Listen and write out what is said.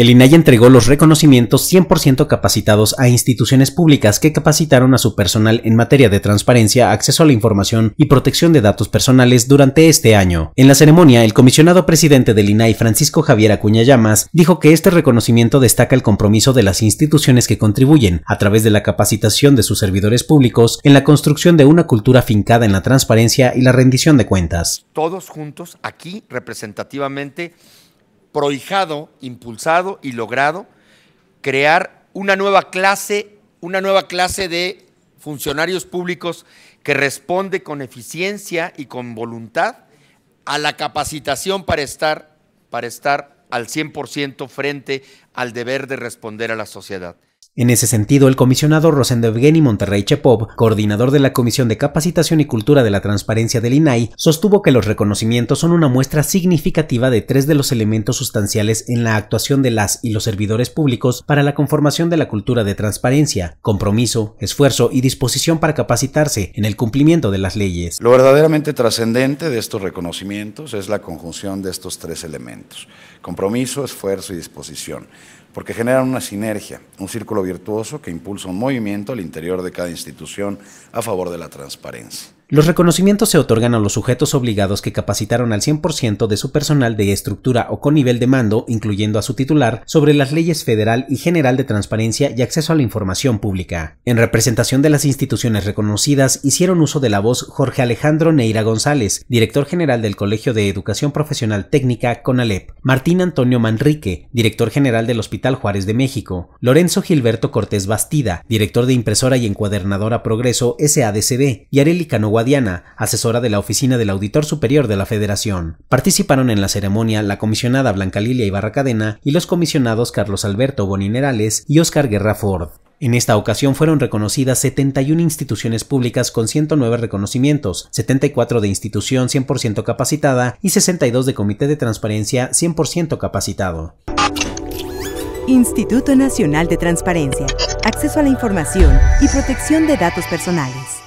El INAI entregó los reconocimientos 100% capacitados a instituciones públicas que capacitaron a su personal en materia de transparencia, acceso a la información y protección de datos personales durante este año. En la ceremonia, el comisionado presidente del INAI, Francisco Javier Acuña Llamas, dijo que este reconocimiento destaca el compromiso de las instituciones que contribuyen, a través de la capacitación de sus servidores públicos, en la construcción de una cultura fincada en la transparencia y la rendición de cuentas. Todos juntos, aquí representativamente, prohijado, impulsado y logrado crear una nueva clase, una nueva clase de funcionarios públicos que responde con eficiencia y con voluntad a la capacitación para estar, para estar al 100% frente al deber de responder a la sociedad. En ese sentido, el comisionado Evgeny Monterrey Chepov, coordinador de la Comisión de Capacitación y Cultura de la Transparencia del INAI, sostuvo que los reconocimientos son una muestra significativa de tres de los elementos sustanciales en la actuación de las y los servidores públicos para la conformación de la cultura de transparencia, compromiso, esfuerzo y disposición para capacitarse en el cumplimiento de las leyes. Lo verdaderamente trascendente de estos reconocimientos es la conjunción de estos tres elementos, compromiso, esfuerzo y disposición porque generan una sinergia, un círculo virtuoso que impulsa un movimiento al interior de cada institución a favor de la transparencia. Los reconocimientos se otorgan a los sujetos obligados que capacitaron al 100% de su personal de estructura o con nivel de mando, incluyendo a su titular, sobre las leyes federal y general de transparencia y acceso a la información pública. En representación de las instituciones reconocidas, hicieron uso de la voz Jorge Alejandro Neira González, director general del Colegio de Educación Profesional Técnica CONALEP, Martín Antonio Manrique, director general del Hospital Juárez de México, Lorenzo Gilberto Cortés Bastida, director de impresora y encuadernadora Progreso SADCB, y Areli Diana, asesora de la Oficina del Auditor Superior de la Federación. Participaron en la ceremonia la comisionada Blanca Lilia Ibarracadena y los comisionados Carlos Alberto Boninerales y Oscar Guerra Ford. En esta ocasión fueron reconocidas 71 instituciones públicas con 109 reconocimientos, 74 de institución 100% capacitada y 62 de comité de transparencia 100% capacitado. Instituto Nacional de Transparencia, Acceso a la Información y Protección de Datos Personales.